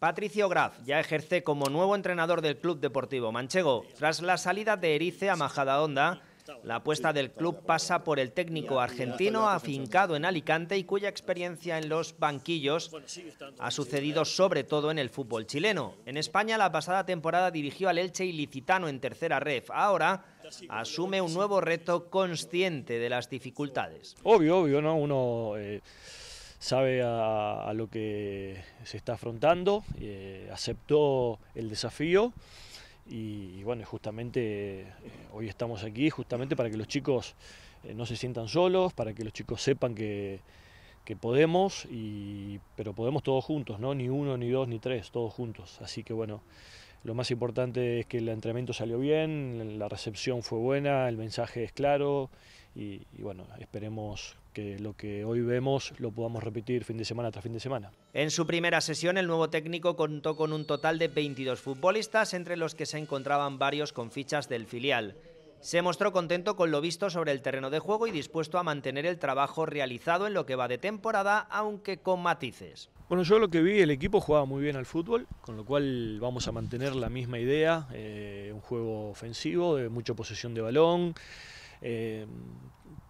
Patricio Graf ya ejerce como nuevo entrenador del Club Deportivo Manchego. Tras la salida de Erice a Majadahonda, la apuesta del club pasa por el técnico argentino afincado en Alicante y cuya experiencia en los banquillos ha sucedido sobre todo en el fútbol chileno. En España la pasada temporada dirigió al Elche ilicitano en tercera ref. Ahora asume un nuevo reto consciente de las dificultades. Obvio, obvio, ¿no? Uno... Eh, sabe a, lo que se está afrontando, eh, aceptó el desafío y, bueno, justamente eh, hoy estamos aquí justamente para que los chicos eh, no se sientan solos, para que los chicos sepan que, que podemos, y, pero podemos todos juntos, ¿no? ni uno, ni dos, ni tres, todos juntos. Así que bueno, lo más importante es que el entrenamiento salió bien, la recepción fue buena, el mensaje es claro y, bueno, esperemos que lo que hoy vemos lo podamos repetir fin de semana tras fin de semana. En su primera sesión el nuevo técnico contó con un total de 22 futbolistas entre los que se encontraban varios con fichas del filial. Se mostró contento con lo visto sobre el terreno de juego y dispuesto a mantener el trabajo realizado en lo que va de temporada, aunque con matices. Bueno, yo lo que vi, el equipo jugaba muy bien al fútbol, con lo cual vamos a mantener la misma idea, eh, un juego ofensivo, de mucha posesión de balón, eh,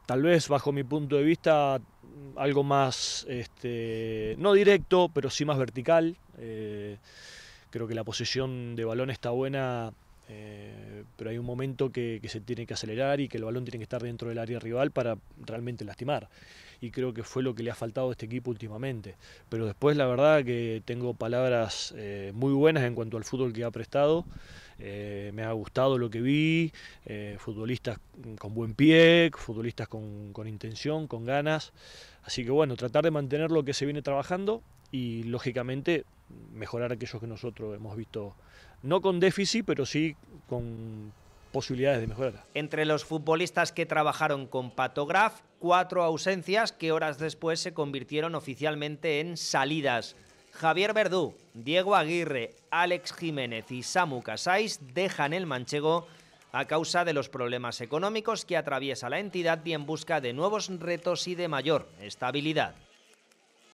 tal vez bajo mi punto de vista algo más, este, no directo, pero sí más vertical. Eh, creo que la posesión de balón está buena eh, pero hay un momento que, se tiene que acelerar y que el balón tiene que estar dentro del área rival para realmente lastimar. Y creo que fue lo que le ha faltado a este equipo últimamente. Pero después la verdad que tengo palabras eh, muy buenas en cuanto al fútbol que ha prestado. Eh, me ha gustado lo que vi, futbolistas con buen pie, futbolistas con, con intención, con ganas. Así que bueno, tratar de mantener lo que se viene trabajando y lógicamente mejorar aquellos que nosotros hemos visto no con déficit, pero sí con posibilidades de mejora. Entre los futbolistas que trabajaron con Patograf, cuatro ausencias que horas después se convirtieron oficialmente en salidas. Javier Verdú, Diego Aguirre, Alex Jiménez y Samu Casais dejan el manchego a causa de los problemas económicos que atraviesa la entidad y en busca de nuevos retos y de mayor estabilidad.